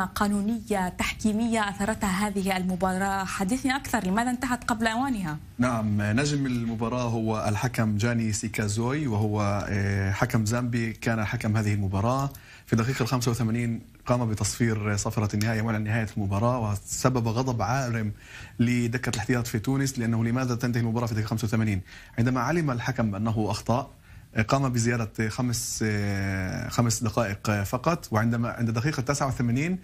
قانونية تحكيمية أثرتها هذه المباراة حدثني أكثر لماذا انتهت قبل أوانها؟ نعم نجم المباراة هو الحكم جاني سيكازوي وهو آه، حكم زامبي كان حكم هذه المباراة في دقيقة ال 85 قام بتصفير صفرة النهاية وعلى نهاية المباراة وسبب غضب عارم لدكة الاحتياط في تونس لأنه لماذا تنتهي المباراة في دقيقة 85 عندما علم الحكم أنه أخطأ قام بزيارة خمس خمس دقائق فقط وعندما عند دقيقة 89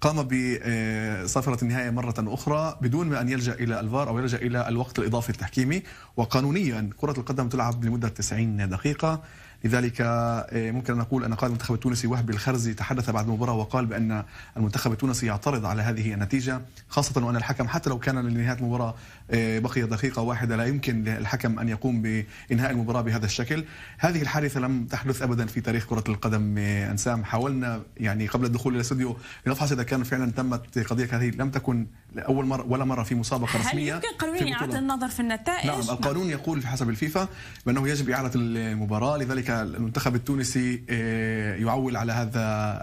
قام بصفرة النهاية مرة أخرى بدون ما أن يلجأ إلى الفار أو يلجأ إلى الوقت الإضافي التحكيمي وقانونيا كرة القدم تلعب لمدة 90 دقيقة لذلك آه، ممكن أن نقول أن قائد المنتخب التونسي وهبي الخرزي تحدث بعد المباراة وقال بأن المنتخب التونسي يعترض على هذه النتيجة خاصة وأن الحكم حتى لو كان لنهاية المباراة آه، بقي دقيقة واحدة لا يمكن للحكم أن يقوم بإنهاء المباراة بهذا الشكل هذه الحادثة لم تحدث أبدا في تاريخ كرة القدم آه، أنسام حاولنا يعني قبل الدخول إلى الاستوديو لنفحص إذا كان فعلا تمت قضية هذه لم تكن لاول مره ولا مره في مسابقه رسميه هل يمكن قانونيا اعاده النظر في النتائج؟ نعم القانون نعم. يقول في حسب الفيفا بانه يجب اعاده المباراه لذلك المنتخب التونسي آه، يعول على هذا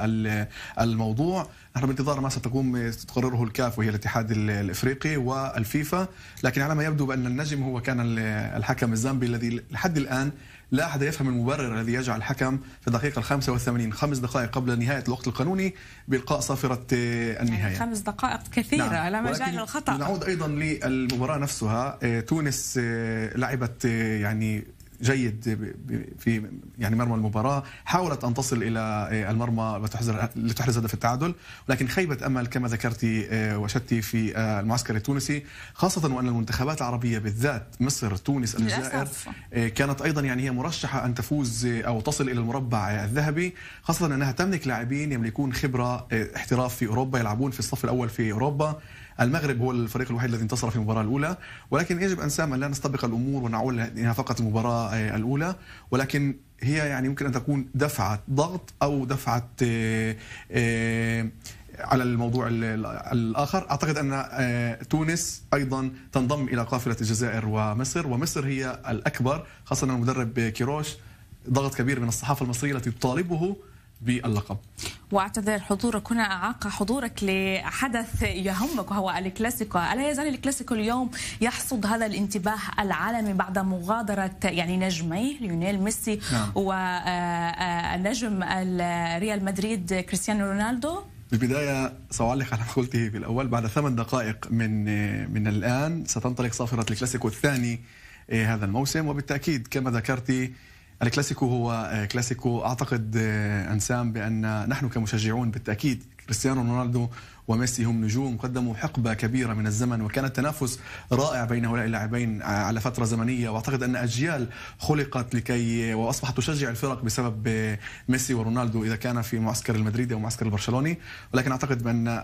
الموضوع نحن بانتظار ما ستقوم آه، تقرره الكاف وهي الاتحاد الافريقي والفيفا لكن على ما يبدو بان النجم هو كان الحكم الزامبي الذي لحد الان لا احد يفهم المبرر الذي يجعل الحكم في الدقيقه ال 85 خمس دقائق قبل نهايه الوقت القانوني بالقاء صافره آه، النهايه. يعني خمس دقائق كثيره نعم. لا مجال للخطا. نعود ايضا للمباراه نفسها آه، تونس لعبت يعني جيد في يعني مرمى المباراه، حاولت ان تصل الى إيه، المرمى وتحرز لتحرز هدف التعادل، ولكن خيبت امل كما ذكرت إيه، وشتي في آه، المعسكر التونسي، خاصه وان المنتخبات العربيه بالذات مصر، تونس، الجزائر إيه، كانت ايضا يعني هي مرشحه ان تفوز او تصل الى المربع الذهبي، خاصه انها تملك لاعبين يملكون خبره احتراف في اوروبا يلعبون في الصف الاول في اوروبا، المغرب هو الفريق الوحيد الذي انتصر في المباراه الاولى، ولكن يجب ان لا نستبق الامور ونعول انها فقط مباراه آه، الأولى ولكن هي يعني يمكن أن تكون دفعة ضغط أو دفعة آه، آه، على الموضوع الآخر أعتقد أن تونس أيضا تنضم إلى قافلة الجزائر ومصر ومصر هي الأكبر خاصة المدرب كيروش ضغط كبير من الصحافة المصرية التي تطالبه باللقب واعتذر حضورك هنا اعاق حضورك لحدث يهمك وهو الكلاسيكو، الا يزال الكلاسيكو اليوم يحصد هذا الانتباه العالمي بعد مغادره يعني نجميه ليونيل ميسي نعم. ونجم آه، آه، ريال مدريد كريستيانو رونالدو بالبداية سأعلق على قلته في الأول بعد ثمان دقائق من من الآن ستنطلق صافرة الكلاسيكو الثاني آه، هذا الموسم وبالتأكيد كما ذكرتي الكلاسيكو هو آه، كلاسيكو اعتقد آه، انسام بان نحن كمشجعون بالتاكيد كريستيانو رونالدو وميسي هم نجوم قدموا حقبه كبيره من الزمن وكان التنافس رائع بين هؤلاء اللاعبين آه، على فتره زمنيه واعتقد ان اجيال خلقت لكي واصبحت تشجع الفرق بسبب ميسي ورونالدو اذا كان في معسكر المدريدي او معسكر البرشلوني ولكن اعتقد بان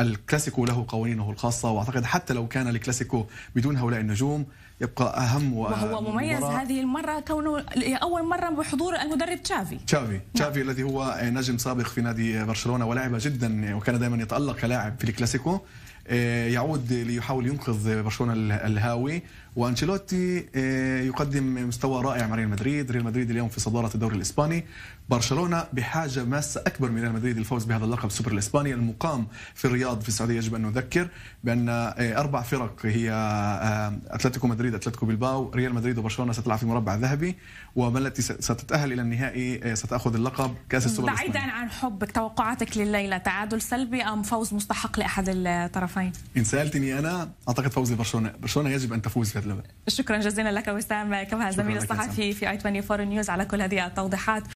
الكلاسيكو له قوانينه الخاصة وأعتقد حتى لو كان الكلاسيكو بدون هؤلاء النجوم يبقى أهم و... وهو مميز مباراة. هذه المرة كونه أول مرة بحضور المدرب تشافي تشافي نعم. تشافي الذي هو نجم سابق في نادي برشلونة ولعب جدا وكان دائما يتألق كلاعب في الكلاسيكو آه، يعود ليحاول ينقذ برشلونه الهاوي وانشيلوتي آه، يقدم مستوى رائع مع ريال مدريد، ريال مدريد اليوم في صداره الدوري الاسباني، برشلونه بحاجه ماسه اكبر من ريال مدريد للفوز بهذا اللقب السوبر الاسباني المقام في الرياض في السعوديه يجب ان نذكر بان آه، اربع فرق هي اتلتيكو مدريد، اتلتيكو بلباو، ريال مدريد وبرشلونه ستلعب في مربع ذهبي ومن التي ستتاهل الى النهائي ستاخذ اللقب كاس السوبر بعيدا الاسباني. عن حبك توقعاتك لليله تعادل سلبي ام فوز مستحق لاحد الطرفين؟ طرفين ان سالتني انا اعتقد فوز برشلونه برشلونه يجب ان تفوز في اللعبه شكرا جزيلا لك وسام كما زميل الصحفي في اي 24 نيوز على كل هذه التوضيحات